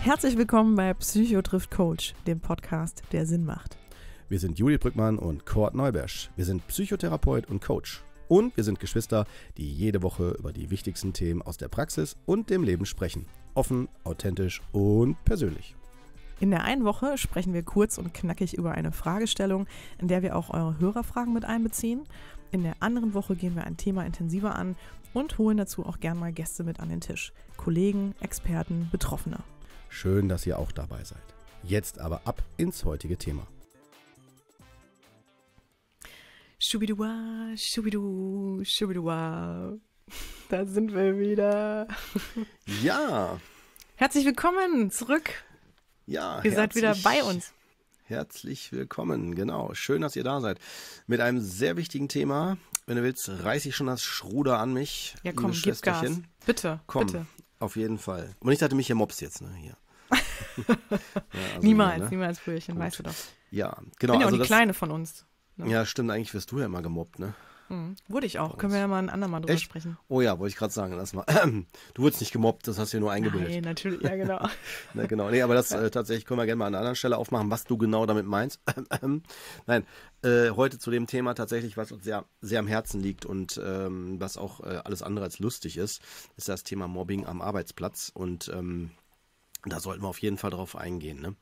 Herzlich willkommen bei Psycho trifft Coach, dem Podcast, der Sinn macht. Wir sind Juli Brückmann und Kurt Neubersch. Wir sind Psychotherapeut und Coach. Und wir sind Geschwister, die jede Woche über die wichtigsten Themen aus der Praxis und dem Leben sprechen. Offen, authentisch und persönlich. In der einen Woche sprechen wir kurz und knackig über eine Fragestellung, in der wir auch eure Hörerfragen mit einbeziehen. In der anderen Woche gehen wir ein Thema intensiver an und holen dazu auch gern mal Gäste mit an den Tisch. Kollegen, Experten, Betroffene. Schön, dass ihr auch dabei seid. Jetzt aber ab ins heutige Thema. Schubidua, schubidu, schubidua. Da sind wir wieder. Ja. Herzlich willkommen zurück ja, ihr seid wieder bei uns. Herzlich willkommen, genau. Schön, dass ihr da seid. Mit einem sehr wichtigen Thema. Wenn du willst, reiß ich schon das Schruder an mich. Ja, komm, gib Gas. Bitte, komm, bitte. Auf jeden Fall. Und ich dachte, mich hier Mops jetzt, ne? Hier. ja, also niemals, ja, ne? niemals, Brüderchen, weißt du doch. Ja, genau. Bin ja also auch die das, Kleine von uns. Ne? Ja, stimmt. Eigentlich wirst du ja immer gemobbt, ne? Mhm. Wurde ich auch. Können wir ja mal ein andermal drüber Echt? sprechen. Oh ja, wollte ich gerade sagen, lass mal. Du wurdest nicht gemobbt, das hast du dir nur eingebildet. Nee, natürlich, ja genau. Na, genau, nee, aber das äh, tatsächlich können wir gerne mal an einer anderen Stelle aufmachen, was du genau damit meinst. Nein, äh, heute zu dem Thema tatsächlich, was uns sehr, sehr am Herzen liegt und ähm, was auch äh, alles andere als lustig ist, ist das Thema Mobbing am Arbeitsplatz und ähm, da sollten wir auf jeden Fall drauf eingehen. Ne?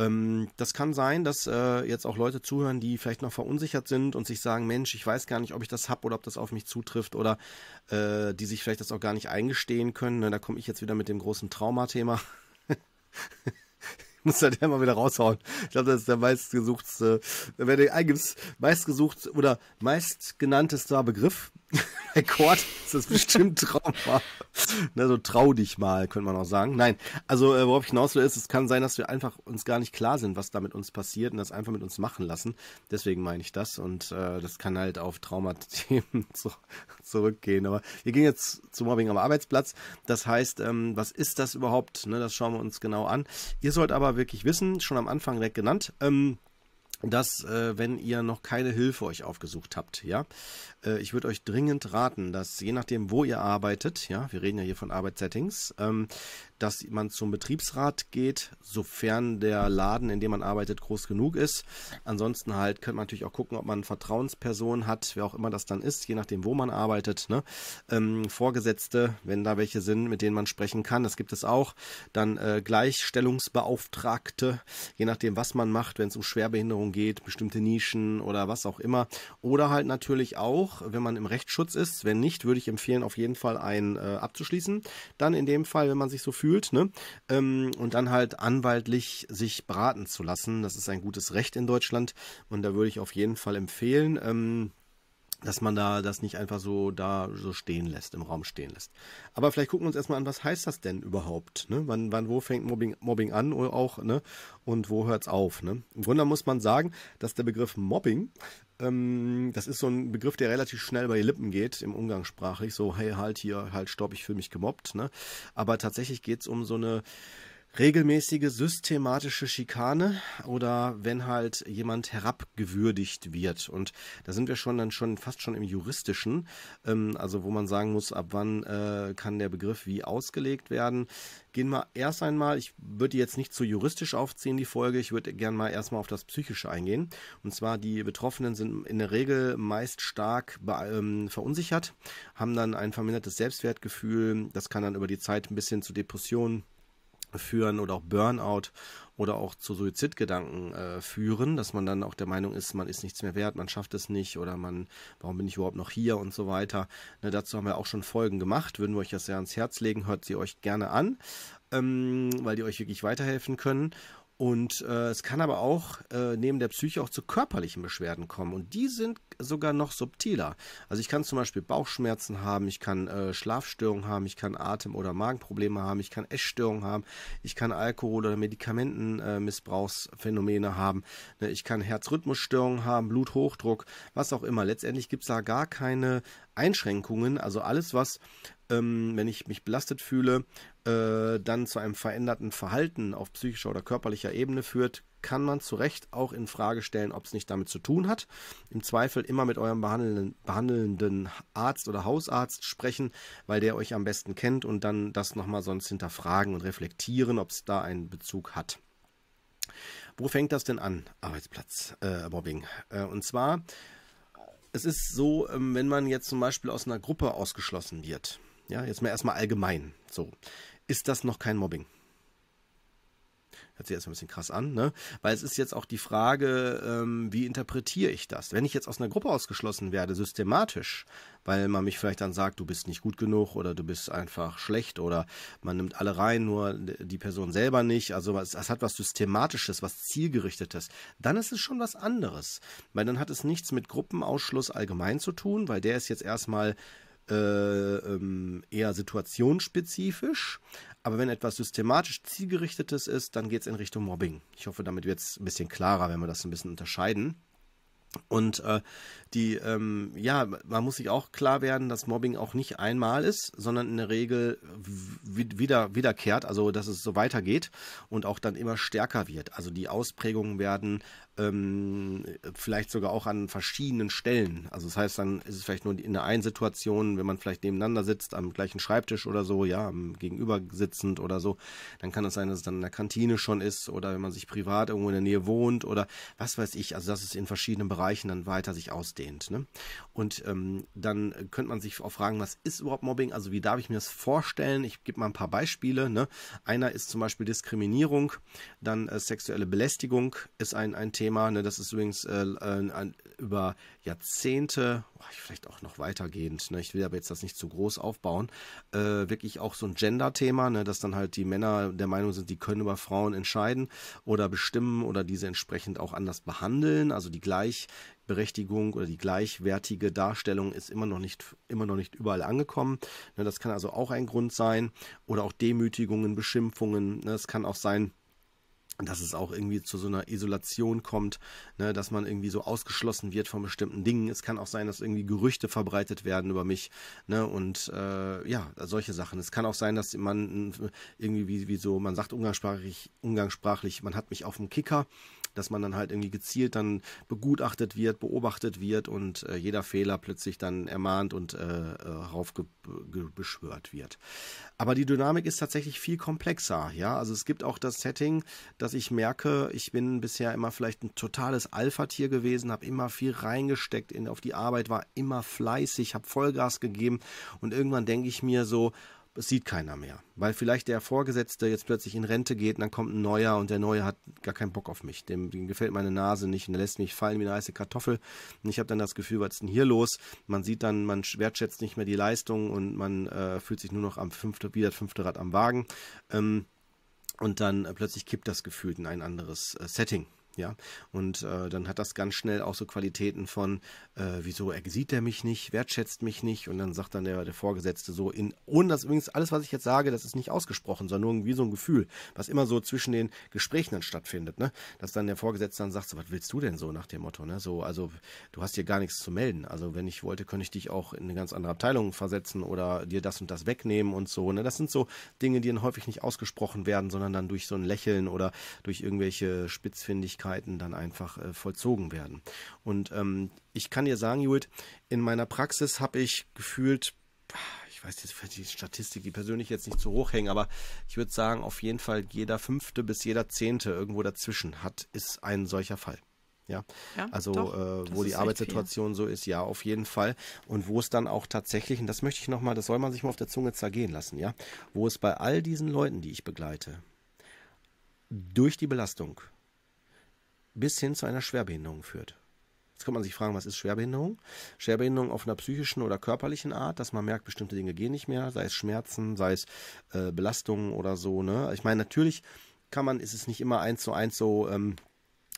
Ähm, das kann sein, dass äh, jetzt auch Leute zuhören, die vielleicht noch verunsichert sind und sich sagen, Mensch, ich weiß gar nicht, ob ich das habe oder ob das auf mich zutrifft oder äh, die sich vielleicht das auch gar nicht eingestehen können. Ne, da komme ich jetzt wieder mit dem großen Traumathema. muss halt immer wieder raushauen. Ich glaube, das ist der meistgesuchtste, äh, wenn du eingibst, meistgesucht oder meistgenanntester Begriff Rekord ist das bestimmt Trauma. Na, so trau dich mal, könnte man auch sagen. Nein, also äh, worauf ich hinaus will, ist, es kann sein, dass wir einfach uns gar nicht klar sind, was da mit uns passiert und das einfach mit uns machen lassen. Deswegen meine ich das und äh, das kann halt auf Traumathemen zu zurückgehen. Aber wir gehen jetzt zum Mobbing am Arbeitsplatz. Das heißt, ähm, was ist das überhaupt? Ne, das schauen wir uns genau an. Ihr sollt aber wirklich wissen, schon am Anfang direkt genannt, ähm, dass äh, wenn ihr noch keine Hilfe euch aufgesucht habt, ja, äh, ich würde euch dringend raten, dass je nachdem, wo ihr arbeitet, ja, wir reden ja hier von Arbeitssettings, ähm, dass man zum Betriebsrat geht, sofern der Laden, in dem man arbeitet, groß genug ist. Ansonsten halt könnte man natürlich auch gucken, ob man Vertrauenspersonen hat, wer auch immer das dann ist, je nachdem, wo man arbeitet. Ne? Ähm, Vorgesetzte, wenn da welche sind, mit denen man sprechen kann, das gibt es auch. Dann äh, Gleichstellungsbeauftragte, je nachdem, was man macht, wenn es um Schwerbehinderung geht, bestimmte Nischen oder was auch immer. Oder halt natürlich auch, wenn man im Rechtsschutz ist. Wenn nicht, würde ich empfehlen, auf jeden Fall einen äh, abzuschließen. Dann in dem Fall, wenn man sich so fühlt, gefühlt, ne? Ähm, und dann halt anwaltlich sich beraten zu lassen. Das ist ein gutes Recht in Deutschland und da würde ich auf jeden Fall empfehlen. Ähm, dass man da das nicht einfach so da so stehen lässt, im Raum stehen lässt. Aber vielleicht gucken wir uns erstmal an, was heißt das denn überhaupt? Ne? Wann, wann, wo fängt Mobbing, Mobbing an oder oh, auch, ne? Und wo hört's auf? Ne? Im Grunde muss man sagen, dass der Begriff Mobbing ähm, das ist so ein Begriff, der relativ schnell bei die Lippen geht, im Umgangssprachlich. So, hey, halt hier, halt, stopp, ich fühle mich gemobbt. Ne? Aber tatsächlich geht es um so eine regelmäßige systematische Schikane oder wenn halt jemand herabgewürdigt wird. Und da sind wir schon dann schon fast schon im juristischen, ähm, also wo man sagen muss, ab wann äh, kann der Begriff wie ausgelegt werden. Gehen wir erst einmal, ich würde jetzt nicht zu juristisch aufziehen, die Folge, ich würde gerne mal erstmal auf das Psychische eingehen. Und zwar die Betroffenen sind in der Regel meist stark ähm, verunsichert, haben dann ein vermindertes Selbstwertgefühl, das kann dann über die Zeit ein bisschen zu Depressionen führen oder auch Burnout oder auch zu Suizidgedanken äh, führen, dass man dann auch der Meinung ist, man ist nichts mehr wert, man schafft es nicht oder man, warum bin ich überhaupt noch hier und so weiter. Ne, dazu haben wir auch schon Folgen gemacht, würden wir euch das sehr ans Herz legen, hört sie euch gerne an, ähm, weil die euch wirklich weiterhelfen können. Und äh, es kann aber auch äh, neben der Psyche auch zu körperlichen Beschwerden kommen. Und die sind sogar noch subtiler. Also ich kann zum Beispiel Bauchschmerzen haben, ich kann äh, Schlafstörungen haben, ich kann Atem- oder Magenprobleme haben, ich kann Essstörungen haben, ich kann Alkohol- oder Medikamentenmissbrauchsphänomene äh, haben, ne, ich kann Herzrhythmusstörungen haben, Bluthochdruck, was auch immer. Letztendlich gibt es da gar keine Einschränkungen. Also alles, was ähm, wenn ich mich belastet fühle, äh, dann zu einem veränderten Verhalten auf psychischer oder körperlicher Ebene führt, kann man zu Recht auch in Frage stellen, ob es nicht damit zu tun hat. Im Zweifel immer mit eurem behandelnden, behandelnden Arzt oder Hausarzt sprechen, weil der euch am besten kennt und dann das nochmal sonst hinterfragen und reflektieren, ob es da einen Bezug hat. Wo fängt das denn an, Arbeitsplatz-Mobbing? Äh, äh, und zwar, es ist so, ähm, wenn man jetzt zum Beispiel aus einer Gruppe ausgeschlossen wird ja, jetzt mal erstmal allgemein, so, ist das noch kein Mobbing? Hört sich jetzt ein bisschen krass an, ne? Weil es ist jetzt auch die Frage, ähm, wie interpretiere ich das? Wenn ich jetzt aus einer Gruppe ausgeschlossen werde, systematisch, weil man mich vielleicht dann sagt, du bist nicht gut genug oder du bist einfach schlecht oder man nimmt alle rein, nur die Person selber nicht. Also es, es hat was Systematisches, was Zielgerichtetes. Dann ist es schon was anderes, weil dann hat es nichts mit Gruppenausschluss allgemein zu tun, weil der ist jetzt erstmal äh, ähm, eher situationsspezifisch. Aber wenn etwas systematisch zielgerichtetes ist, dann geht es in Richtung Mobbing. Ich hoffe, damit wird es ein bisschen klarer, wenn wir das ein bisschen unterscheiden. Und äh, die, ähm, ja, man muss sich auch klar werden, dass Mobbing auch nicht einmal ist, sondern in der Regel wieder, wiederkehrt, also dass es so weitergeht und auch dann immer stärker wird. Also die Ausprägungen werden ähm, vielleicht sogar auch an verschiedenen Stellen. Also das heißt, dann ist es vielleicht nur in der einen Situation, wenn man vielleicht nebeneinander sitzt, am gleichen Schreibtisch oder so, ja, gegenüber sitzend oder so, dann kann es sein, dass es dann in der Kantine schon ist oder wenn man sich privat irgendwo in der Nähe wohnt oder was weiß ich, also dass es in verschiedenen Bereichen dann weiter sich ausdehnt ausdehnt. Ne? Und ähm, dann könnte man sich auch fragen, was ist überhaupt Mobbing? Also wie darf ich mir das vorstellen? Ich gebe mal ein paar Beispiele. Ne? Einer ist zum Beispiel Diskriminierung, dann äh, sexuelle Belästigung ist ein, ein Thema. Ne? Das ist übrigens äh, äh, über Jahrzehnte vielleicht auch noch weitergehend, ne? ich will aber jetzt das nicht zu groß aufbauen, äh, wirklich auch so ein Gender-Thema, ne? dass dann halt die Männer der Meinung sind, die können über Frauen entscheiden oder bestimmen oder diese entsprechend auch anders behandeln. Also die Gleichberechtigung oder die gleichwertige Darstellung ist immer noch nicht, immer noch nicht überall angekommen. Ne? Das kann also auch ein Grund sein. Oder auch Demütigungen, Beschimpfungen. Ne? kann auch sein, dass es auch irgendwie zu so einer Isolation kommt, ne, dass man irgendwie so ausgeschlossen wird von bestimmten Dingen. Es kann auch sein, dass irgendwie Gerüchte verbreitet werden über mich ne, und äh, ja, solche Sachen. Es kann auch sein, dass man äh, irgendwie wie, wie so, man sagt umgangssprachlich, umgangssprachlich, man hat mich auf dem Kicker dass man dann halt irgendwie gezielt dann begutachtet wird, beobachtet wird und äh, jeder Fehler plötzlich dann ermahnt und äh, äh raufbeschwört wird. Aber die Dynamik ist tatsächlich viel komplexer, ja. Also es gibt auch das Setting, dass ich merke, ich bin bisher immer vielleicht ein totales Alpha-Tier gewesen, habe immer viel reingesteckt in, auf die Arbeit, war immer fleißig, habe Vollgas gegeben und irgendwann denke ich mir so, es sieht keiner mehr. Weil vielleicht der Vorgesetzte jetzt plötzlich in Rente geht und dann kommt ein neuer und der neue hat gar keinen Bock auf mich. Dem, dem gefällt meine Nase nicht und der lässt mich fallen wie eine heiße Kartoffel. Und ich habe dann das Gefühl, was ist denn hier los? Man sieht dann, man wertschätzt nicht mehr die Leistung und man äh, fühlt sich nur noch am fünfte, wie das fünfte Rad am Wagen. Ähm, und dann äh, plötzlich kippt das Gefühl in ein anderes äh, Setting. Ja, und äh, dann hat das ganz schnell auch so Qualitäten von, äh, wieso er sieht er mich nicht, wertschätzt mich nicht und dann sagt dann der, der Vorgesetzte so, in, ohne dass übrigens alles, was ich jetzt sage, das ist nicht ausgesprochen, sondern irgendwie so ein Gefühl, was immer so zwischen den Gesprächen dann stattfindet, ne? dass dann der Vorgesetzte dann sagt, so, was willst du denn so nach dem Motto, ne? so, also du hast hier gar nichts zu melden, also wenn ich wollte, könnte ich dich auch in eine ganz andere Abteilung versetzen oder dir das und das wegnehmen und so, ne? das sind so Dinge, die dann häufig nicht ausgesprochen werden, sondern dann durch so ein Lächeln oder durch irgendwelche Spitzfindigkeiten Tätigkeiten dann einfach äh, vollzogen werden. Und ähm, ich kann dir sagen, Judith, in meiner Praxis habe ich gefühlt, ich weiß jetzt für die Statistik, die persönlich jetzt nicht zu hoch hängen, aber ich würde sagen, auf jeden Fall jeder fünfte bis jeder zehnte irgendwo dazwischen hat, ist ein solcher Fall. ja also doch, äh, wo die Arbeitssituation so ist, ja, auf jeden Fall. Und wo es dann auch tatsächlich, und das möchte ich nochmal, das soll man sich mal auf der Zunge zergehen lassen, ja, wo es bei all diesen Leuten, die ich begleite, durch die Belastung bis hin zu einer Schwerbehinderung führt. Jetzt kann man sich fragen, was ist Schwerbehinderung? Schwerbehinderung auf einer psychischen oder körperlichen Art, dass man merkt, bestimmte Dinge gehen nicht mehr, sei es Schmerzen, sei es äh, Belastungen oder so. Ne? Ich meine, natürlich kann man, ist es nicht immer eins zu eins so ähm,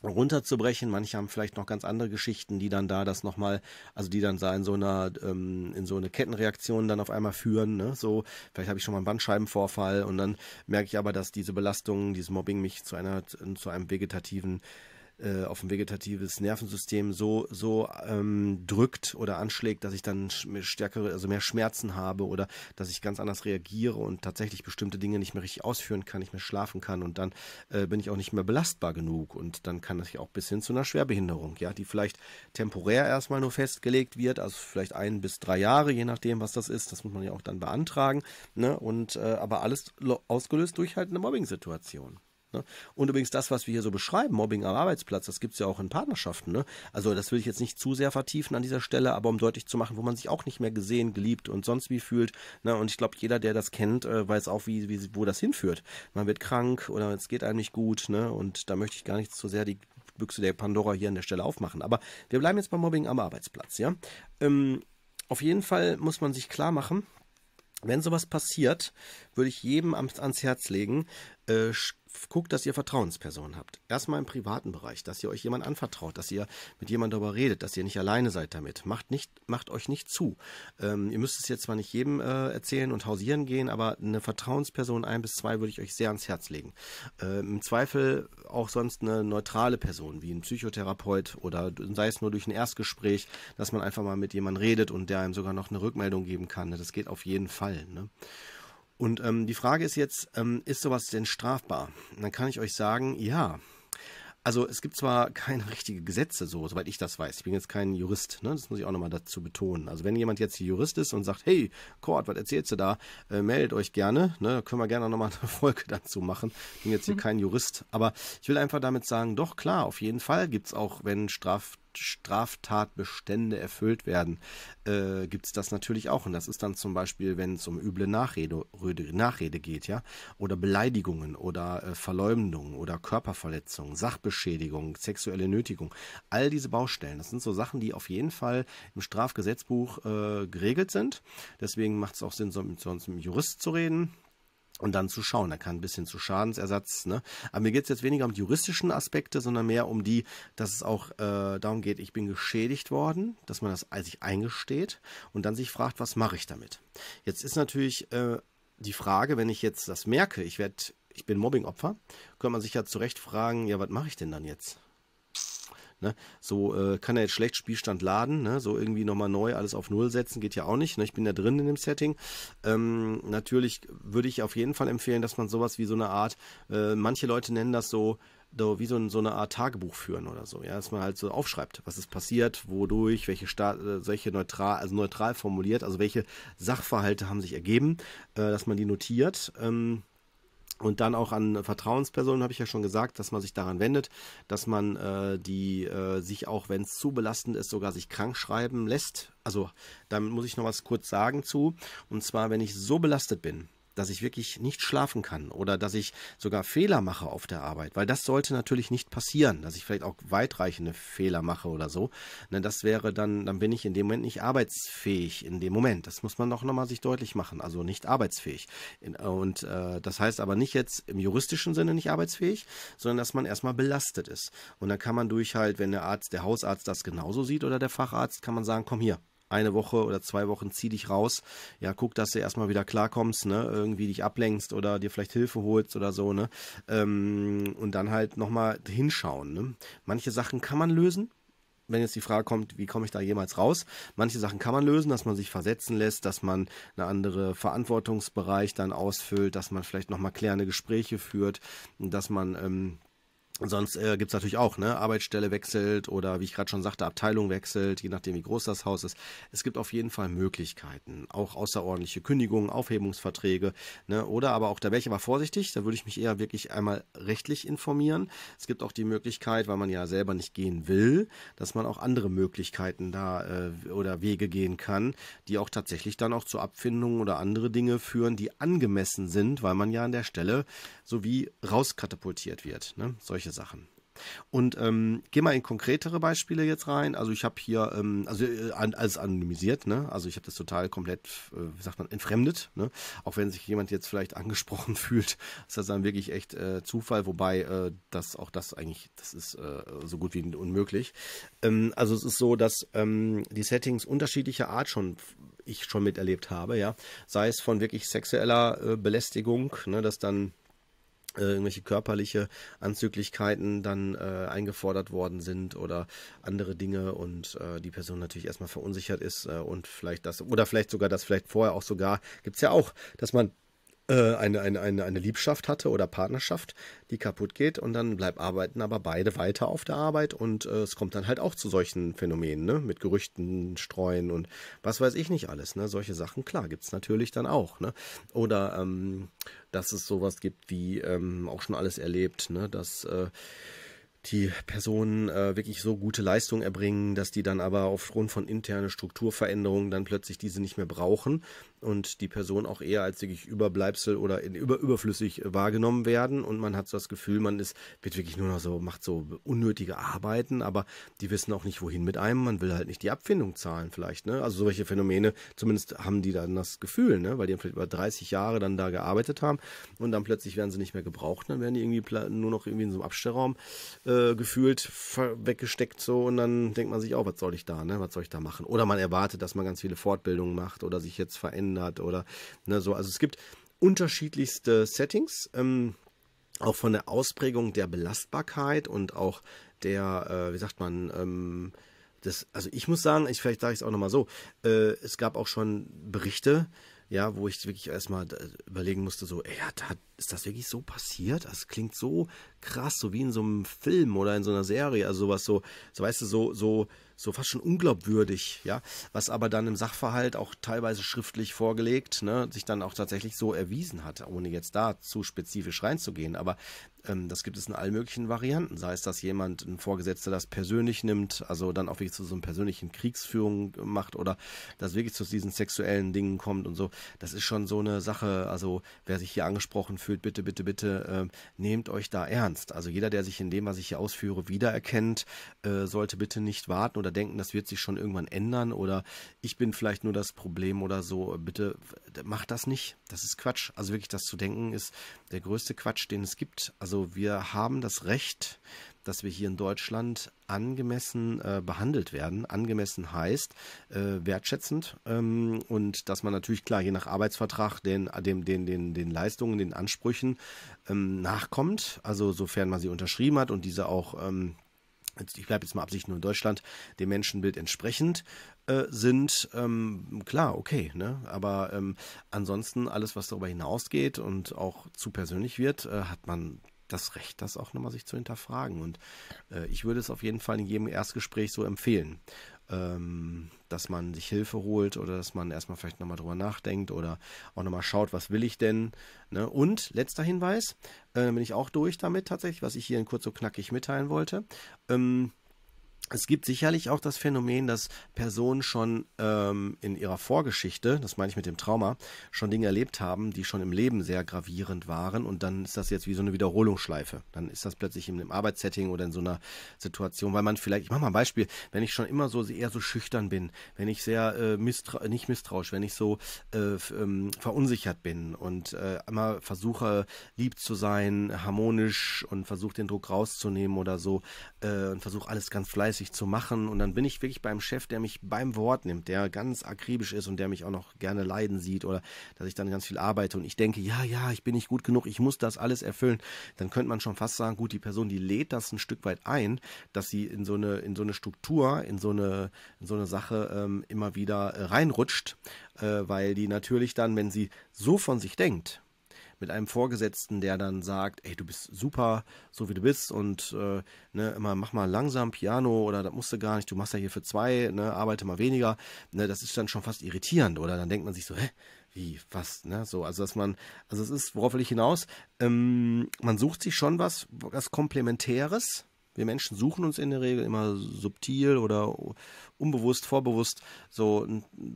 runterzubrechen. Manche haben vielleicht noch ganz andere Geschichten, die dann da das nochmal, also die dann da in so einer, ähm, in so eine Kettenreaktion dann auf einmal führen. Ne? So, vielleicht habe ich schon mal einen Bandscheibenvorfall und dann merke ich aber, dass diese Belastungen, dieses Mobbing mich zu einer, zu einem vegetativen äh, auf ein vegetatives Nervensystem so, so ähm, drückt oder anschlägt, dass ich dann stärkere, also mehr Schmerzen habe oder dass ich ganz anders reagiere und tatsächlich bestimmte Dinge nicht mehr richtig ausführen kann, nicht mehr schlafen kann und dann äh, bin ich auch nicht mehr belastbar genug und dann kann das ja auch bis hin zu einer Schwerbehinderung, ja, die vielleicht temporär erstmal nur festgelegt wird, also vielleicht ein bis drei Jahre, je nachdem, was das ist, das muss man ja auch dann beantragen, ne, und äh, aber alles ausgelöst durch halt eine Mobbing-Situation. Ne? Und übrigens das, was wir hier so beschreiben, Mobbing am Arbeitsplatz, das gibt es ja auch in Partnerschaften. Ne? Also das will ich jetzt nicht zu sehr vertiefen an dieser Stelle, aber um deutlich zu machen, wo man sich auch nicht mehr gesehen, geliebt und sonst wie fühlt. Ne? Und ich glaube, jeder, der das kennt, äh, weiß auch, wie, wie, wo das hinführt. Man wird krank oder es geht einem nicht gut. Ne? Und da möchte ich gar nicht so sehr die Büchse der Pandora hier an der Stelle aufmachen. Aber wir bleiben jetzt beim Mobbing am Arbeitsplatz. Ja? Ähm, auf jeden Fall muss man sich klar machen, wenn sowas passiert, würde ich jedem ans Herz legen, äh, guckt, dass ihr Vertrauenspersonen habt. Erstmal im privaten Bereich, dass ihr euch jemand anvertraut, dass ihr mit jemandem darüber redet, dass ihr nicht alleine seid damit. Macht, nicht, macht euch nicht zu. Ähm, ihr müsst es jetzt zwar nicht jedem äh, erzählen und hausieren gehen, aber eine Vertrauensperson ein bis zwei würde ich euch sehr ans Herz legen. Äh, Im Zweifel auch sonst eine neutrale Person, wie ein Psychotherapeut oder sei es nur durch ein Erstgespräch, dass man einfach mal mit jemandem redet und der einem sogar noch eine Rückmeldung geben kann. Das geht auf jeden Fall. Ne? Und ähm, die Frage ist jetzt, ähm, ist sowas denn strafbar? Und dann kann ich euch sagen, ja. Also es gibt zwar keine richtigen Gesetze, so, soweit ich das weiß. Ich bin jetzt kein Jurist, ne? das muss ich auch nochmal dazu betonen. Also wenn jemand jetzt Jurist ist und sagt, hey, Kord, was erzählst du da? Äh, meldet euch gerne, ne? können wir gerne nochmal eine Folge dazu machen. Ich bin jetzt hier mhm. kein Jurist, aber ich will einfach damit sagen, doch klar, auf jeden Fall gibt es auch, wenn Straf Straftatbestände erfüllt werden, äh, gibt es das natürlich auch. Und das ist dann zum Beispiel, wenn es um üble Nachrede, Röde, Nachrede geht, ja, oder Beleidigungen oder äh, Verleumdungen oder Körperverletzungen, Sachbeschädigung, sexuelle Nötigung. All diese Baustellen, das sind so Sachen, die auf jeden Fall im Strafgesetzbuch äh, geregelt sind. Deswegen macht es auch Sinn, so mit sonst einem Jurist zu reden und dann zu schauen. Da kann ein bisschen zu Schadensersatz. Ne? Aber mir geht es jetzt weniger um die juristischen Aspekte, sondern mehr um die, dass es auch äh, darum geht, ich bin geschädigt worden, dass man das sich eingesteht und dann sich fragt, was mache ich damit? Jetzt ist natürlich äh, die Frage, wenn ich jetzt das merke, ich werde, ich bin Mobbingopfer, könnte man sich ja zu Recht fragen, ja, was mache ich denn dann jetzt? Ne? So äh, kann er jetzt schlecht Spielstand laden, ne? so irgendwie nochmal neu alles auf Null setzen, geht ja auch nicht. Ne? Ich bin ja drin in dem Setting. Ähm, natürlich würde ich auf jeden Fall empfehlen, dass man sowas wie so eine Art, äh, manche Leute nennen das so, so wie so, so eine Art Tagebuch führen oder so, ja, dass man halt so aufschreibt, was ist passiert, wodurch, welche Staat, äh, solche neutral, also neutral formuliert, also welche Sachverhalte haben sich ergeben, äh, dass man die notiert. Ähm, und dann auch an Vertrauenspersonen habe ich ja schon gesagt, dass man sich daran wendet, dass man äh, die äh, sich auch, wenn es zu belastend ist, sogar sich krank schreiben lässt. Also damit muss ich noch was kurz sagen zu. Und zwar, wenn ich so belastet bin, dass ich wirklich nicht schlafen kann oder dass ich sogar Fehler mache auf der Arbeit, weil das sollte natürlich nicht passieren, dass ich vielleicht auch weitreichende Fehler mache oder so. Ne, das wäre dann, dann bin ich in dem Moment nicht arbeitsfähig in dem Moment. Das muss man doch nochmal sich deutlich machen, also nicht arbeitsfähig. Äh, und äh, das heißt aber nicht jetzt im juristischen Sinne nicht arbeitsfähig, sondern dass man erstmal belastet ist. Und dann kann man durch halt, wenn der Arzt, der Hausarzt das genauso sieht oder der Facharzt, kann man sagen, komm hier, eine Woche oder zwei Wochen zieh dich raus. Ja, guck, dass du erstmal wieder klarkommst, ne? Irgendwie dich ablenkst oder dir vielleicht Hilfe holst oder so, ne? Ähm, und dann halt nochmal hinschauen, ne? Manche Sachen kann man lösen, wenn jetzt die Frage kommt, wie komme ich da jemals raus? Manche Sachen kann man lösen, dass man sich versetzen lässt, dass man einen anderen Verantwortungsbereich dann ausfüllt, dass man vielleicht nochmal klärende Gespräche führt, dass man ähm, Sonst äh, gibt es natürlich auch, ne, Arbeitsstelle wechselt oder wie ich gerade schon sagte, Abteilung wechselt, je nachdem wie groß das Haus ist. Es gibt auf jeden Fall Möglichkeiten, auch außerordentliche Kündigungen, Aufhebungsverträge, ne, oder aber auch, da wäre ich aber vorsichtig, da würde ich mich eher wirklich einmal rechtlich informieren. Es gibt auch die Möglichkeit, weil man ja selber nicht gehen will, dass man auch andere Möglichkeiten da äh, oder Wege gehen kann, die auch tatsächlich dann auch zu Abfindungen oder andere Dinge führen, die angemessen sind, weil man ja an der Stelle sowie rauskatapultiert wird. Ne? Solche Sachen. Und ähm, geh mal in konkretere Beispiele jetzt rein. Also ich habe hier, ähm, also äh, alles anonymisiert, ne? Also ich habe das total komplett, äh, wie sagt man, entfremdet, ne? Auch wenn sich jemand jetzt vielleicht angesprochen fühlt, ist das dann wirklich echt äh, Zufall, wobei äh, das auch das eigentlich, das ist äh, so gut wie unmöglich. Ähm, also es ist so, dass ähm, die Settings unterschiedlicher Art schon ich schon miterlebt habe, ja. Sei es von wirklich sexueller äh, Belästigung, ne, dass dann äh, irgendwelche körperliche Anzüglichkeiten dann äh, eingefordert worden sind oder andere Dinge und äh, die Person natürlich erstmal verunsichert ist äh, und vielleicht das oder vielleicht sogar das vielleicht vorher auch sogar gibt es ja auch, dass man äh, eine, eine, eine, eine Liebschaft hatte oder Partnerschaft, die kaputt geht und dann bleibt arbeiten aber beide weiter auf der Arbeit und äh, es kommt dann halt auch zu solchen Phänomenen, ne? Mit Gerüchten streuen und was weiß ich nicht alles, ne? Solche Sachen, klar, gibt's natürlich dann auch, ne? Oder ähm, dass es sowas gibt wie ähm, auch schon alles erlebt, ne? Dass äh, die Personen äh, wirklich so gute Leistung erbringen, dass die dann aber aufgrund von internen Strukturveränderungen dann plötzlich diese nicht mehr brauchen und die Personen auch eher als wirklich Überbleibsel oder in, über, überflüssig äh, wahrgenommen werden und man hat so das Gefühl, man ist, wird wirklich nur noch so, macht so unnötige Arbeiten, aber die wissen auch nicht, wohin mit einem, man will halt nicht die Abfindung zahlen vielleicht, ne? Also solche Phänomene, zumindest haben die dann das Gefühl, ne? Weil die vielleicht über 30 Jahre dann da gearbeitet haben und dann plötzlich werden sie nicht mehr gebraucht, dann werden die irgendwie nur noch irgendwie in so einem Abstellraum äh, äh, gefühlt weggesteckt so und dann denkt man sich auch, was soll ich da, ne? Was soll ich da machen? Oder man erwartet, dass man ganz viele Fortbildungen macht oder sich jetzt verändert oder ne, so. Also es gibt unterschiedlichste Settings, ähm, auch von der Ausprägung der Belastbarkeit und auch der, äh, wie sagt man, ähm, das, also ich muss sagen, ich, vielleicht sage ich es auch nochmal so, äh, es gab auch schon Berichte, ja, wo ich wirklich erstmal äh, überlegen musste, so, ey, hat, hat, ist das wirklich so passiert? Das klingt so krass, so wie in so einem Film oder in so einer Serie, also sowas so, so weißt du, so, so, so fast schon unglaubwürdig, ja, was aber dann im Sachverhalt auch teilweise schriftlich vorgelegt, ne, sich dann auch tatsächlich so erwiesen hat, ohne jetzt da zu spezifisch reinzugehen, aber ähm, das gibt es in allen möglichen Varianten. Sei es, dass jemand, ein Vorgesetzter, das persönlich nimmt, also dann auch wirklich zu so einer persönlichen Kriegsführung macht oder dass wirklich zu diesen sexuellen Dingen kommt und so. Das ist schon so eine Sache. Also wer sich hier angesprochen fühlt, bitte, bitte, bitte, äh, nehmt euch da ernst. Also jeder, der sich in dem, was ich hier ausführe, wiedererkennt, äh, sollte bitte nicht warten oder denken, das wird sich schon irgendwann ändern oder ich bin vielleicht nur das Problem oder so. Bitte äh, macht das nicht. Das ist Quatsch. Also wirklich das zu denken ist der größte Quatsch, den es gibt. Also also wir haben das Recht, dass wir hier in Deutschland angemessen äh, behandelt werden. Angemessen heißt äh, wertschätzend ähm, und dass man natürlich klar je nach Arbeitsvertrag den, dem, den, den, den Leistungen, den Ansprüchen ähm, nachkommt, also sofern man sie unterschrieben hat und diese auch, ähm, ich bleibe jetzt mal absichtlich nur in Deutschland, dem Menschenbild entsprechend äh, sind, ähm, klar, okay, ne? aber ähm, ansonsten alles, was darüber hinausgeht und auch zu persönlich wird, äh, hat man das Recht, das auch nochmal sich zu hinterfragen. Und äh, ich würde es auf jeden Fall in jedem Erstgespräch so empfehlen, ähm, dass man sich Hilfe holt oder dass man erstmal vielleicht nochmal drüber nachdenkt oder auch nochmal schaut, was will ich denn. Ne? Und letzter Hinweis, äh, bin ich auch durch damit tatsächlich, was ich hier in kurz so knackig mitteilen wollte. Ähm, es gibt sicherlich auch das Phänomen, dass Personen schon ähm, in ihrer Vorgeschichte, das meine ich mit dem Trauma, schon Dinge erlebt haben, die schon im Leben sehr gravierend waren. Und dann ist das jetzt wie so eine Wiederholungsschleife. Dann ist das plötzlich in einem Arbeitssetting oder in so einer Situation, weil man vielleicht, ich mache mal ein Beispiel, wenn ich schon immer so eher so schüchtern bin, wenn ich sehr äh, mistra nicht misstrauisch, wenn ich so äh, ähm, verunsichert bin und äh, immer versuche, lieb zu sein, harmonisch und versuche, den Druck rauszunehmen oder so äh, und versuche, alles ganz fleißig regelmäßig zu machen. Und dann bin ich wirklich beim Chef, der mich beim Wort nimmt, der ganz akribisch ist und der mich auch noch gerne leiden sieht oder dass ich dann ganz viel arbeite und ich denke, ja, ja, ich bin nicht gut genug, ich muss das alles erfüllen. Dann könnte man schon fast sagen, gut, die Person, die lädt das ein Stück weit ein, dass sie in so eine, in so eine Struktur, in so eine, in so eine Sache ähm, immer wieder äh, reinrutscht, äh, weil die natürlich dann, wenn sie so von sich denkt, mit einem Vorgesetzten, der dann sagt, ey, du bist super, so wie du bist und äh, ne, immer mach mal langsam Piano oder das musst du gar nicht, du machst ja hier für zwei, ne, arbeite mal weniger, ne, das ist dann schon fast irritierend oder dann denkt man sich so, hä? Wie, was, ne? So, also dass man, also es ist, worauf will ich hinaus? Ähm, man sucht sich schon was, was Komplementäres, wir Menschen suchen uns in der Regel immer subtil oder unbewusst, vorbewusst so,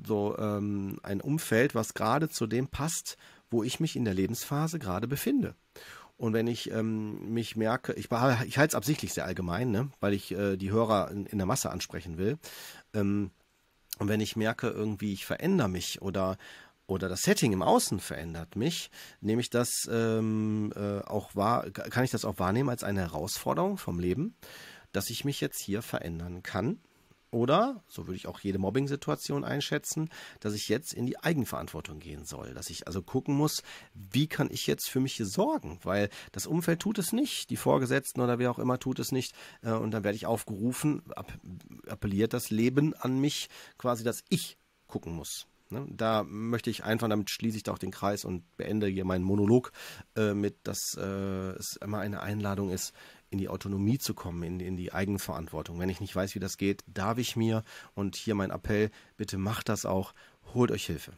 so ähm, ein Umfeld, was gerade zu dem passt, wo ich mich in der Lebensphase gerade befinde. Und wenn ich ähm, mich merke, ich, ich halte es absichtlich sehr allgemein, ne? weil ich äh, die Hörer in, in, der Masse ansprechen will. Ähm, und wenn ich merke, irgendwie ich verändere mich oder oder das Setting im Außen verändert mich, nehme ich das ähm, äh, auch wahr, kann ich das auch wahrnehmen als eine Herausforderung vom Leben, dass ich mich jetzt hier verändern kann oder, so würde ich auch jede Mobbing-Situation einschätzen, dass ich jetzt in die Eigenverantwortung gehen soll. Dass ich also gucken muss, wie kann ich jetzt für mich hier sorgen? Weil das Umfeld tut es nicht, die Vorgesetzten oder wer auch immer tut es nicht. Äh, und dann werde ich aufgerufen, appelliert das Leben an mich, quasi, dass ich gucken muss. Ne? Da möchte ich einfach, damit schließe ich da auch den Kreis und beende hier meinen Monolog äh, mit, dass äh, es immer eine Einladung ist, in die Autonomie zu kommen, in, in die Eigenverantwortung. Wenn ich nicht weiß, wie das geht, darf ich mir, und hier mein Appell, bitte macht das auch, holt euch Hilfe.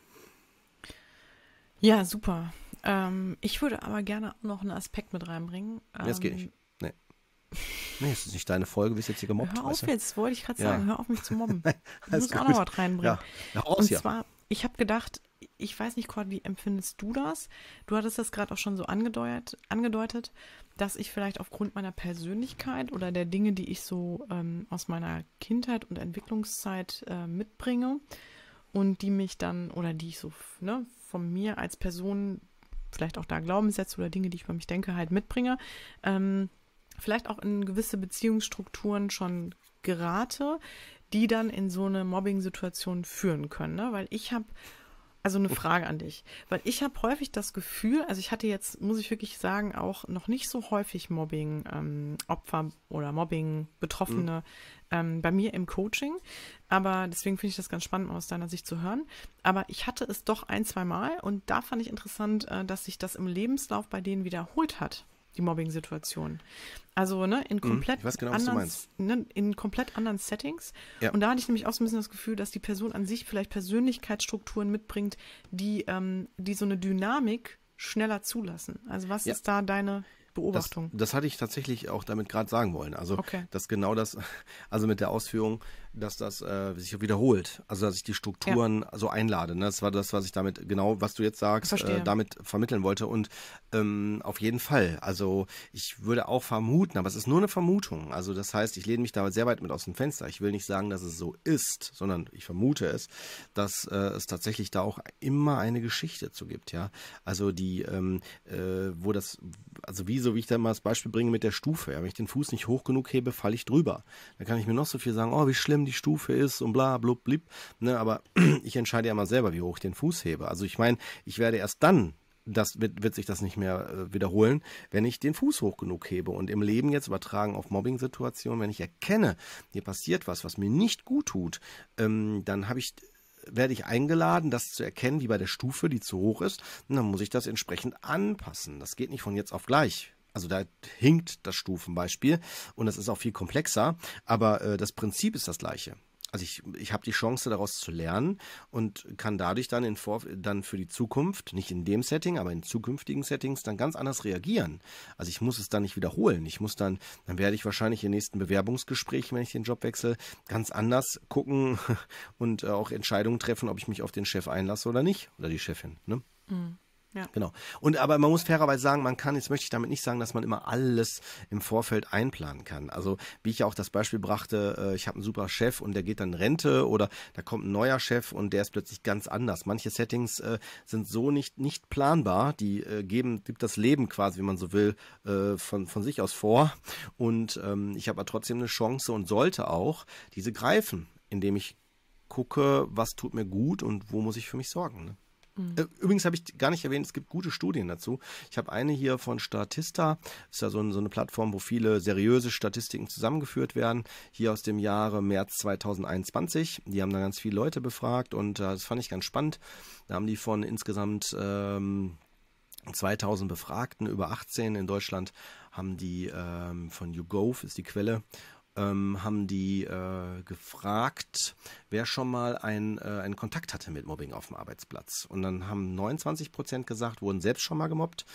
Ja, super. Ähm, ich würde aber gerne noch einen Aspekt mit reinbringen. Ähm, das geht nicht. Ähm, nee. Nee, es ist nicht deine Folge, bist jetzt hier gemobbt. Hör auf weißt du? jetzt, wollte ich gerade sagen, ja. hör auf mich zu mobben. Du musst gut. auch noch was reinbringen. Ja. Raus, Und ja. zwar, ich habe gedacht, ich weiß nicht, Cord, wie empfindest du das? Du hattest das gerade auch schon so angedeutet, angedeutet, dass ich vielleicht aufgrund meiner Persönlichkeit oder der Dinge, die ich so ähm, aus meiner Kindheit und Entwicklungszeit äh, mitbringe und die mich dann oder die ich so ne, von mir als Person vielleicht auch da Glaubenssätze oder Dinge, die ich über mich denke, halt mitbringe, ähm, vielleicht auch in gewisse Beziehungsstrukturen schon gerate, die dann in so eine Mobbing-Situation führen können. Ne? Weil ich habe also eine Frage an dich, weil ich habe häufig das Gefühl, also ich hatte jetzt, muss ich wirklich sagen, auch noch nicht so häufig Mobbing-Opfer ähm, oder Mobbing-Betroffene mhm. ähm, bei mir im Coaching, aber deswegen finde ich das ganz spannend, aus deiner Sicht zu hören. Aber ich hatte es doch ein, zwei Mal und da fand ich interessant, äh, dass sich das im Lebenslauf bei denen wiederholt hat die Mobbing-Situation. Also ne, in mhm, komplett hm, genau, anderen, ne, in komplett anderen Settings. Ja. Und da hatte ich nämlich auch so ein bisschen das Gefühl, dass die Person an sich vielleicht Persönlichkeitsstrukturen mitbringt, die, ähm, die so eine Dynamik schneller zulassen. Also was ja. ist da deine Beobachtung? Das, das, hatte ich tatsächlich auch damit gerade sagen wollen. Also okay. dass genau das, also mit der Ausführung, dass das äh, sich wiederholt. Also dass ich die Strukturen ja. so einlade. Ne? Das war das, was ich damit, genau, was du jetzt sagst, äh, damit vermitteln wollte. Und ähm, auf jeden Fall. Also ich würde auch vermuten, aber es ist nur eine Vermutung. Also das heißt, ich lehne mich da sehr weit mit aus dem Fenster. Ich will nicht sagen, dass es so ist, sondern ich vermute es, dass äh, es tatsächlich da auch immer eine Geschichte zu gibt, ja. Also die, ähm, äh, wo das, also wie so, wie ich da mal das Beispiel bringe mit der Stufe, ja? wenn ich den Fuß nicht hoch genug hebe, falle ich drüber. Dann kann ich mir noch so viel sagen, oh, wie schlimm schlimm die Stufe ist und bla blub blib. Ne, aber ich entscheide ja mal selber, wie hoch ich den Fuß hebe. Also ich meine, ich werde erst dann das wird, wird, sich das nicht mehr äh, wiederholen, wenn ich den Fuß hoch genug hebe. Und im Leben jetzt übertragen auf Mobbing-Situationen, wenn ich erkenne, hier passiert was, was mir nicht gut tut, ähm, dann habe ich werde ich eingeladen, das zu erkennen, wie bei der Stufe, die zu hoch ist. Und dann muss ich das entsprechend anpassen. Das geht nicht von jetzt auf gleich also da hinkt das Stufenbeispiel und das ist auch viel komplexer, aber äh, das Prinzip ist das gleiche. Also ich, ich habe die Chance daraus zu lernen und kann dadurch dann, in Vor dann für die Zukunft, nicht in dem Setting, aber in zukünftigen Settings, dann ganz anders reagieren. Also ich muss es dann nicht wiederholen. Ich muss dann, dann werde ich wahrscheinlich im nächsten Bewerbungsgespräch, wenn ich den Job wechsle, ganz anders gucken und äh, auch Entscheidungen treffen, ob ich mich auf den Chef einlasse oder nicht. Oder die Chefin. Ne? Mhm. Ja. Genau. Und aber man muss fairerweise sagen, man kann, jetzt möchte ich damit nicht sagen, dass man immer alles im Vorfeld einplanen kann. Also, wie ich ja auch das Beispiel brachte, äh, ich habe einen super Chef und der geht dann in Rente oder da kommt ein neuer Chef und der ist plötzlich ganz anders. Manche Settings äh, sind so nicht, nicht planbar, die äh, geben, gibt das Leben quasi, wie man so will, äh, von, von sich aus vor. Und ähm, ich habe aber trotzdem eine Chance und sollte auch diese greifen, indem ich gucke, was tut mir gut und wo muss ich für mich sorgen. Ne? Mhm. Äh, übrigens habe ich gar nicht erwähnt, es gibt gute Studien dazu. Ich habe eine hier von Statista, Das ist ja so, ein, so, eine Plattform, wo viele seriöse Statistiken zusammengeführt werden, hier aus dem Jahre März 2021. Die haben da ganz viele Leute befragt und äh, das fand ich ganz spannend. Da haben die von insgesamt ähm, 2000 Befragten über 18 in Deutschland, haben die ähm, von YouGov, ist die Quelle, ähm, haben die äh, gefragt, wer schon mal ein, äh, einen Kontakt hatte mit Mobbing auf dem Arbeitsplatz. Und dann haben 29 Prozent gesagt, wurden selbst schon mal gemobbt.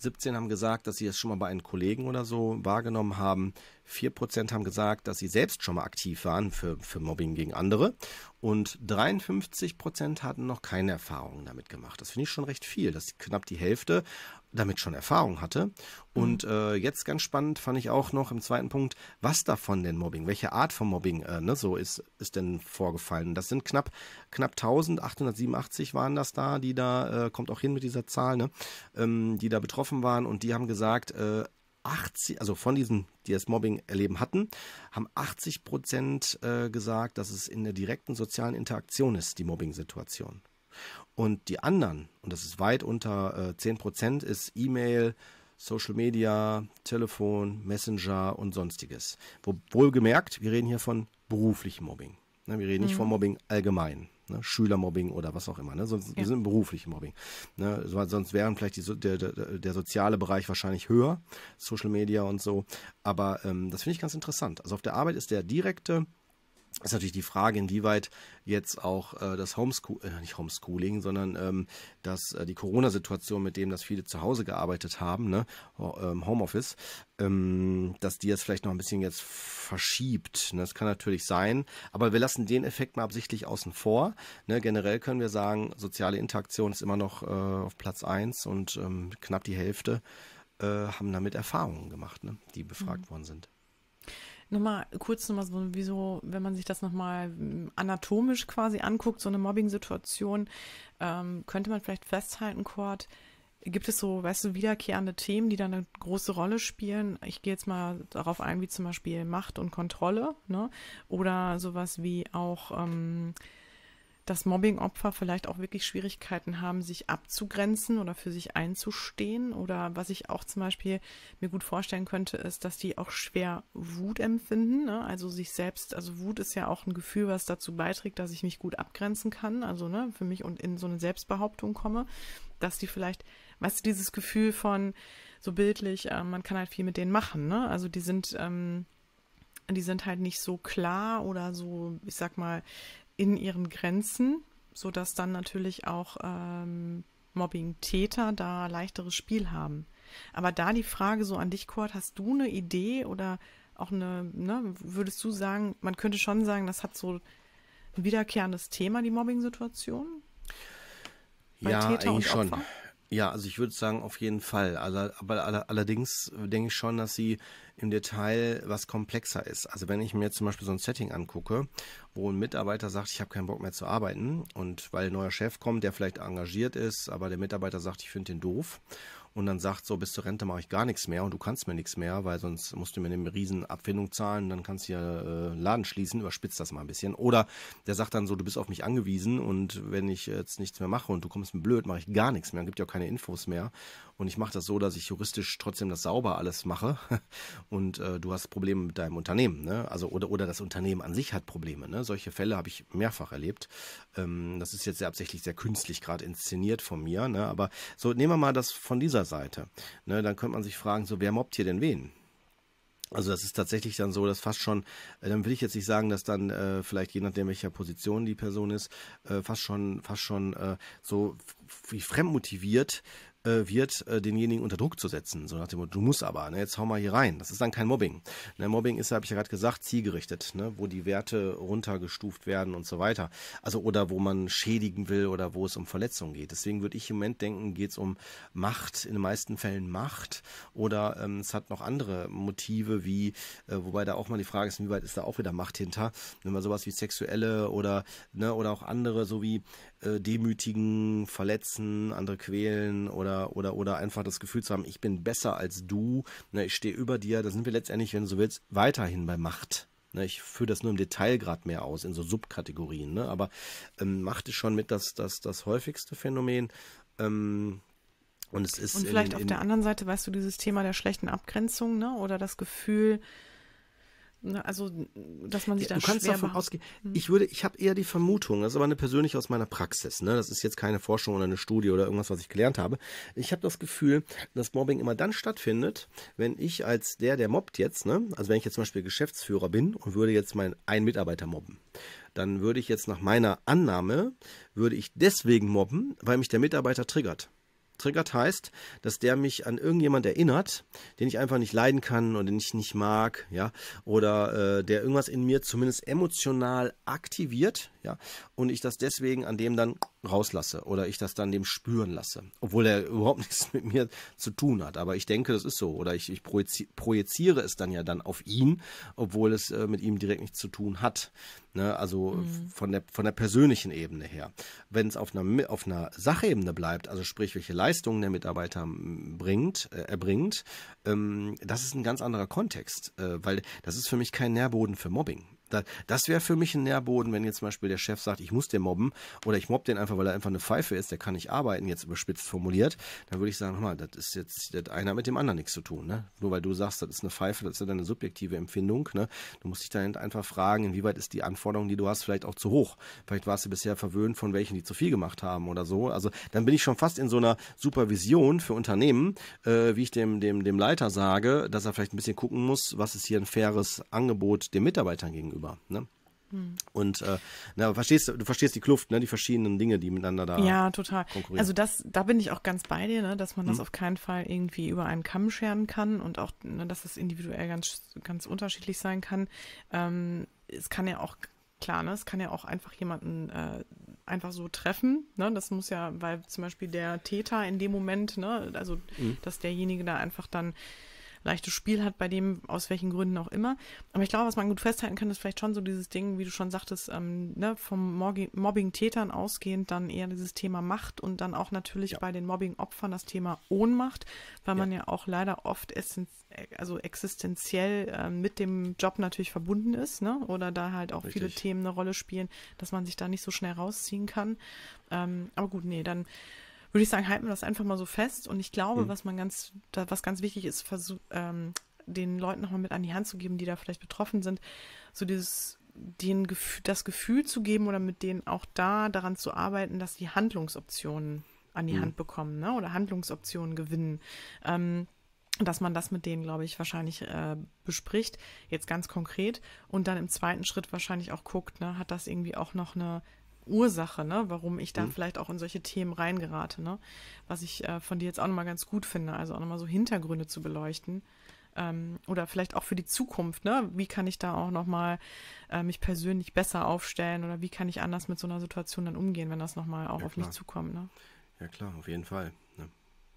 17 haben gesagt, dass sie es das schon mal bei einem Kollegen oder so wahrgenommen haben. 4% haben gesagt, dass sie selbst schon mal aktiv waren für, für Mobbing gegen andere. Und 53% hatten noch keine Erfahrungen damit gemacht. Das finde ich schon recht viel, dass knapp die Hälfte damit schon Erfahrung hatte. Mhm. Und äh, jetzt ganz spannend fand ich auch noch im zweiten Punkt, was davon denn Mobbing, welche Art von Mobbing äh, ne, so ist, ist denn vorgefallen. Das sind knapp, knapp 1887 waren das da, die da, äh, kommt auch hin mit dieser Zahl, ne, ähm, die da betroffen waren und die haben gesagt, äh, 80, also von diesen, die das Mobbing erleben hatten, haben 80 Prozent äh, gesagt, dass es in der direkten sozialen Interaktion ist, die Mobbing-Situation. Und die anderen, und das ist weit unter äh, 10 Prozent, ist E-Mail, Social Media, Telefon, Messenger und sonstiges. Wo, wohlgemerkt, wir reden hier von beruflichem Mobbing. Ne, wir reden mhm. nicht von Mobbing allgemein. Ne? Schülermobbing oder was auch immer. Ne? Sonst, ja. Wir sind im beruflichen Mobbing. Ne? Sonst wären vielleicht die, der, der, der, soziale Bereich wahrscheinlich höher, Social Media und so. Aber ähm, das finde ich ganz interessant. Also auf der Arbeit ist der direkte ist natürlich die Frage, inwieweit jetzt auch äh, das Homeschooling, äh, nicht Homeschooling, sondern ähm, dass äh, die Corona-Situation, mit dem, dass viele zu Hause gearbeitet haben, ne, ähm, Homeoffice, ähm, dass die jetzt vielleicht noch ein bisschen jetzt verschiebt. Ne? Das kann natürlich sein, aber wir lassen den Effekt mal absichtlich außen vor. Ne? Generell können wir sagen, soziale Interaktion ist immer noch äh, auf Platz 1 und ähm, knapp die Hälfte äh, haben damit Erfahrungen gemacht, ne? die befragt mhm. worden sind nochmal kurz nochmal so, wie so, wenn man sich das nochmal hm, anatomisch quasi anguckt, so eine Mobbing-Situation, ähm, könnte man vielleicht festhalten, Kurt, gibt es so, weißt du, wiederkehrende Themen, die da eine große Rolle spielen? Ich gehe jetzt mal darauf ein, wie zum Beispiel Macht und Kontrolle, ne? Oder sowas wie auch ähm, dass Mobbing-Opfer vielleicht auch wirklich Schwierigkeiten haben, sich abzugrenzen oder für sich einzustehen. Oder was ich auch zum Beispiel mir gut vorstellen könnte, ist, dass die auch schwer Wut empfinden. Ne? Also sich selbst, also Wut ist ja auch ein Gefühl, was dazu beiträgt, dass ich mich gut abgrenzen kann. Also ne, für mich und in so eine Selbstbehauptung komme, dass die vielleicht, weißt du, dieses Gefühl von so bildlich, äh, man kann halt viel mit denen machen. Ne? Also die sind ähm, die sind halt nicht so klar oder so, ich sag mal, in ihren Grenzen, sodass dann natürlich auch ähm, Mobbing-Täter da leichteres Spiel haben. Aber da die Frage so an dich, Kurt, hast du eine Idee oder auch eine, ne, würdest du sagen, man könnte schon sagen, das hat so ein wiederkehrendes Thema, die Mobbing-Situation? Ja, eigentlich schon. Ja, also ich würde sagen, auf jeden Fall. Aller, aber allerdings äh, denke ich schon, dass sie im Detail was komplexer ist. Also wenn ich mir jetzt zum Beispiel so ein Setting angucke, wo ein Mitarbeiter sagt, ich habe keinen Bock mehr zu arbeiten und weil ein neuer Chef kommt, der vielleicht engagiert ist, aber der Mitarbeiter sagt, ich finde den doof und dann sagt, so bis zur Rente mache ich gar nichts mehr und du kannst mir nichts mehr, weil sonst musst du mir eine riesen Abfindung zahlen, dann kannst du ja äh, Laden schließen, überspitzt das mal ein bisschen. Oder der sagt dann so, du bist auf mich angewiesen und wenn ich jetzt nichts mehr mache und du kommst mir blöd, mache ich gar nichts mehr, gibt ja auch keine Infos mehr. Und ich mache das so, dass ich juristisch trotzdem das sauber alles mache. Und äh, du hast Probleme mit deinem Unternehmen, ne? Also oder oder das Unternehmen an sich hat Probleme. Ne? Solche Fälle habe ich mehrfach erlebt. Ähm, das ist jetzt sehr absichtlich sehr künstlich gerade inszeniert von mir. Ne? Aber so nehmen wir mal das von dieser Seite. Ne? Dann könnte man sich fragen, so wer mobbt hier denn wen? Also das ist tatsächlich dann so, dass fast schon, äh, dann will ich jetzt nicht sagen, dass dann äh, vielleicht je nachdem, welcher Position die Person ist, äh, fast schon, fast schon äh, so wie fremdmotiviert äh, wird, äh, denjenigen unter Druck zu setzen. So nach dem Motto, du musst aber, ne, jetzt hau mal hier rein. Das ist dann kein Mobbing. Ne, Mobbing ist, habe ich ja gerade gesagt, zielgerichtet, ne, wo die Werte runtergestuft werden und so weiter. Also oder wo man schädigen will oder wo es um Verletzungen geht. Deswegen würde ich im Moment denken, geht es um Macht, in den meisten Fällen Macht oder ähm, es hat noch andere Motive, wie, äh, wobei da auch mal die Frage ist, wie weit ist da auch wieder Macht hinter? Wenn man sowas wie sexuelle oder, ne, oder auch andere, so wie äh, demütigen, verletzen, andere quälen oder oder, oder, oder einfach das Gefühl zu haben, ich bin besser als du, ne, ich stehe über dir, da sind wir letztendlich, wenn du so willst, weiterhin bei Macht. Ne, ich führe das nur im Detail gerade mehr aus, in so Subkategorien, ne? aber ähm, Macht ist schon mit das, das, das häufigste Phänomen. Ähm, und es ist. Und vielleicht in, in, auf der anderen Seite, weißt du, dieses Thema der schlechten Abgrenzung, ne? Oder das Gefühl, Ne, also, dass man sich ja, dann Du kannst davon ausgehen. Hm. Ich würde, ich habe eher die Vermutung, das ist aber eine persönliche aus meiner Praxis, ne? Das ist jetzt keine Forschung oder eine Studie oder irgendwas, was ich gelernt habe. Ich habe das Gefühl, dass Mobbing immer dann stattfindet, wenn ich als der, der mobbt jetzt, ne? Also wenn ich jetzt zum Beispiel Geschäftsführer bin und würde jetzt meinen einen Mitarbeiter mobben, dann würde ich jetzt nach meiner Annahme, würde ich deswegen mobben, weil mich der Mitarbeiter triggert triggert heißt, dass der mich an irgendjemand erinnert, den ich einfach nicht leiden kann und den ich nicht mag, ja, oder äh, der irgendwas in mir zumindest emotional aktiviert, ja, und ich das deswegen an dem dann rauslasse oder ich das dann dem spüren lasse, obwohl er überhaupt nichts mit mir zu tun hat. Aber ich denke, das ist so oder ich, ich projiziere es dann ja dann auf ihn, obwohl es äh, mit ihm direkt nichts zu tun hat. Ne? Also mhm. von der von der persönlichen Ebene her. Wenn es auf einer auf einer Sachebene bleibt, also sprich welche Leistungen der Mitarbeiter bringt, äh, erbringt, ähm, das ist ein ganz anderer Kontext, äh, weil das ist für mich kein Nährboden für Mobbing das wäre für mich ein Nährboden, wenn jetzt zum Beispiel der Chef sagt, ich muss den mobben oder ich mobb den einfach, weil er einfach eine Pfeife ist, der kann nicht arbeiten, jetzt überspitzt formuliert, dann würde ich sagen, mal, das ist jetzt, das eine mit dem anderen nichts zu tun. Ne? Nur weil du sagst, das ist eine Pfeife, das ist ja deine subjektive Empfindung. Ne? Du musst dich dann einfach fragen, inwieweit ist die Anforderung, die du hast, vielleicht auch zu hoch. Vielleicht warst du bisher verwöhnt von welchen, die zu viel gemacht haben oder so. Also dann bin ich schon fast in so einer Supervision für Unternehmen, äh, wie ich dem, dem, dem Leiter sage, dass er vielleicht ein bisschen gucken muss, was ist hier ein faires Angebot den Mitarbeitern gegenüber gegenüber. Ne? Hm. Und äh, na, verstehst, du verstehst die Kluft, ne? die verschiedenen Dinge, die miteinander da Ja, total. Konkurrieren. Also das, da bin ich auch ganz bei dir, ne? dass man hm. das auf keinen Fall irgendwie über einen Kamm scheren kann und auch, ne, dass es individuell ganz, ganz unterschiedlich sein kann. Ähm, es kann ja auch, klar, ne? es kann ja auch einfach jemanden äh, einfach so treffen. Ne? Das muss ja, weil zum Beispiel der Täter in dem Moment, ne? also hm. dass derjenige da einfach dann leichtes Spiel hat, bei dem, aus welchen Gründen auch immer. Aber ich glaube, was man gut festhalten kann, ist vielleicht schon so dieses Ding, wie du schon sagtest, ähm, ne, vom Mobbing-Tätern ausgehend dann eher dieses Thema Macht und dann auch natürlich ja. bei den Mobbing-Opfern das Thema Ohnmacht, weil ja. man ja auch leider oft äh, also existenziell äh, mit dem Job natürlich verbunden ist, ne? Oder da halt auch Richtig. viele Themen eine Rolle spielen, dass man sich da nicht so schnell rausziehen kann. Ähm, aber gut, nee, dann würde ich sagen, halten wir das einfach mal so fest. Und ich glaube, mhm. was man ganz, was ganz wichtig ist, versuch, ähm, den Leuten nochmal mit an die Hand zu geben, die da vielleicht betroffen sind, so dieses denen das Gefühl zu geben oder mit denen auch da daran zu arbeiten, dass die Handlungsoptionen an die mhm. Hand bekommen ne? oder Handlungsoptionen gewinnen. Ähm, dass man das mit denen, glaube ich, wahrscheinlich äh, bespricht, jetzt ganz konkret und dann im zweiten Schritt wahrscheinlich auch guckt, ne, hat das irgendwie auch noch eine Ursache, ne? warum ich da mhm. vielleicht auch in solche Themen reingerate. Ne? Was ich äh, von dir jetzt auch nochmal ganz gut finde, also auch nochmal so Hintergründe zu beleuchten. Ähm, oder vielleicht auch für die Zukunft, ne? wie kann ich da auch nochmal äh, mich persönlich besser aufstellen oder wie kann ich anders mit so einer Situation dann umgehen, wenn das nochmal auch ja, auf klar. mich zukommt. Ne? Ja klar, auf jeden Fall. Ne?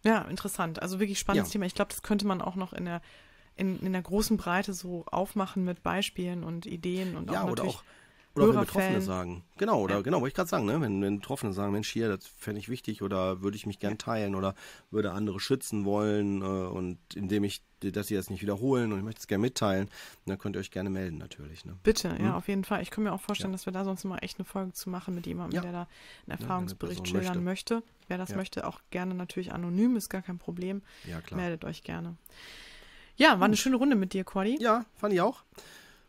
Ja, interessant. Also wirklich spannendes ja. Thema. Ich glaube, das könnte man auch noch in der in, in der großen Breite so aufmachen mit Beispielen und Ideen und ja, auch natürlich auch oder auch wenn Betroffene sagen. Genau, oder ja. genau, wollte ich gerade sagen, ne? Wenn, wenn Betroffene sagen, Mensch, hier, das fände ich wichtig oder würde ich mich gern teilen oder würde andere schützen wollen äh, und indem ich, dass sie das nicht wiederholen und ich möchte es gerne mitteilen, dann könnt ihr euch gerne melden natürlich. Ne? Bitte, mhm. ja, auf jeden Fall. Ich kann mir auch vorstellen, ja. dass wir da sonst mal echt eine Folge zu machen mit jemandem, ja. der da einen Erfahrungsbericht schildern möchte. möchte. Wer das möchte, auch gerne natürlich anonym, ist gar kein Problem. Ja, klar. Meldet euch gerne. Ja, war eine schöne Runde mit dir, Cordy. Ja, fand ich auch.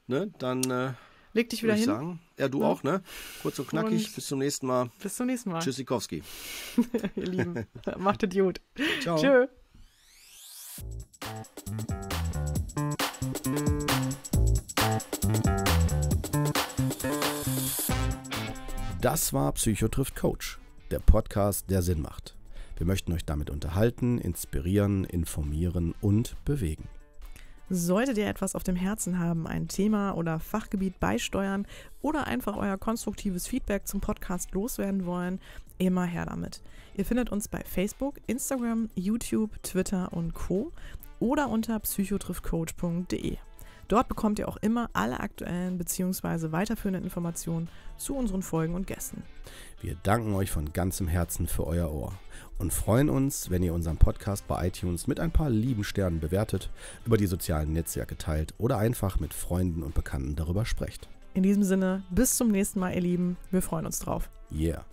Ne, dann äh, Leg dich wieder hin. Sagen. Ja, du ja. auch, ne? Kurz und knackig. Und bis zum nächsten Mal. Bis zum nächsten Mal. Tschüssikowski. Ihr Lieben, macht Idiot. Ciao. Tschö. Das war Psychotrift Coach, der Podcast, der Sinn macht. Wir möchten euch damit unterhalten, inspirieren, informieren und bewegen. Solltet ihr etwas auf dem Herzen haben, ein Thema oder Fachgebiet beisteuern oder einfach euer konstruktives Feedback zum Podcast loswerden wollen, immer her damit. Ihr findet uns bei Facebook, Instagram, YouTube, Twitter und Co. oder unter psychotriffcoach.de. Dort bekommt ihr auch immer alle aktuellen bzw. weiterführenden Informationen zu unseren Folgen und Gästen. Wir danken euch von ganzem Herzen für euer Ohr und freuen uns, wenn ihr unseren Podcast bei iTunes mit ein paar lieben Sternen bewertet, über die sozialen Netzwerke teilt oder einfach mit Freunden und Bekannten darüber sprecht. In diesem Sinne, bis zum nächsten Mal, ihr Lieben. Wir freuen uns drauf. Yeah.